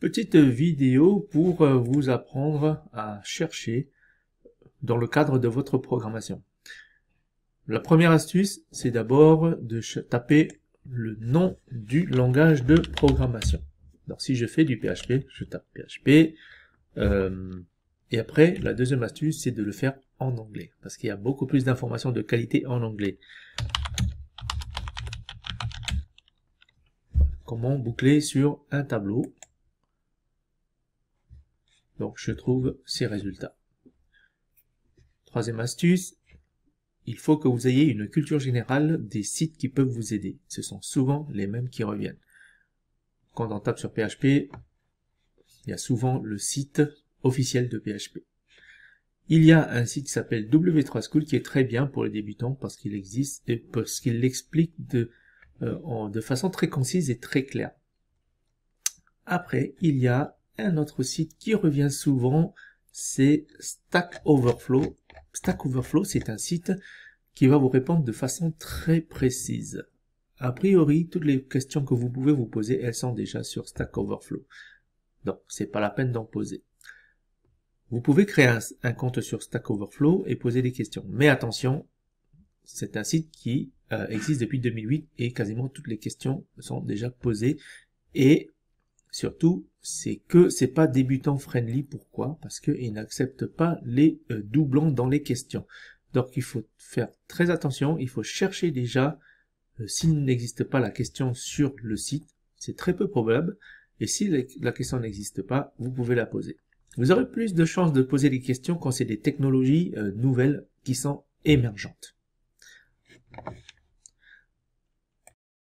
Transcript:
petite vidéo pour euh, vous apprendre à chercher dans le cadre de votre programmation. La première astuce, c'est d'abord de taper le nom du langage de programmation. Alors si je fais du PHP, je tape PHP. Euh, et après, la deuxième astuce, c'est de le faire en anglais, parce qu'il y a beaucoup plus d'informations de qualité en anglais. Comment boucler sur un tableau donc je trouve ces résultats. Troisième astuce, il faut que vous ayez une culture générale des sites qui peuvent vous aider. Ce sont souvent les mêmes qui reviennent. Quand on tape sur PHP, il y a souvent le site officiel de PHP. Il y a un site qui s'appelle W3 School qui est très bien pour les débutants parce qu'il existe et parce qu'il l'explique de, euh, de façon très concise et très claire. Après, il y a un autre site qui revient souvent, c'est Stack Overflow. Stack Overflow, c'est un site qui va vous répondre de façon très précise. A priori, toutes les questions que vous pouvez vous poser, elles sont déjà sur Stack Overflow. Donc, c'est pas la peine d'en poser. Vous pouvez créer un, compte sur Stack Overflow et poser des questions. Mais attention, c'est un site qui euh, existe depuis 2008 et quasiment toutes les questions sont déjà posées et Surtout, c'est que c'est pas débutant friendly. Pourquoi Parce qu'il n'accepte pas les euh, doublons dans les questions. Donc il faut faire très attention. Il faut chercher déjà euh, s'il n'existe pas la question sur le site. C'est très peu probable. Et si la question n'existe pas, vous pouvez la poser. Vous aurez plus de chances de poser des questions quand c'est des technologies euh, nouvelles qui sont émergentes.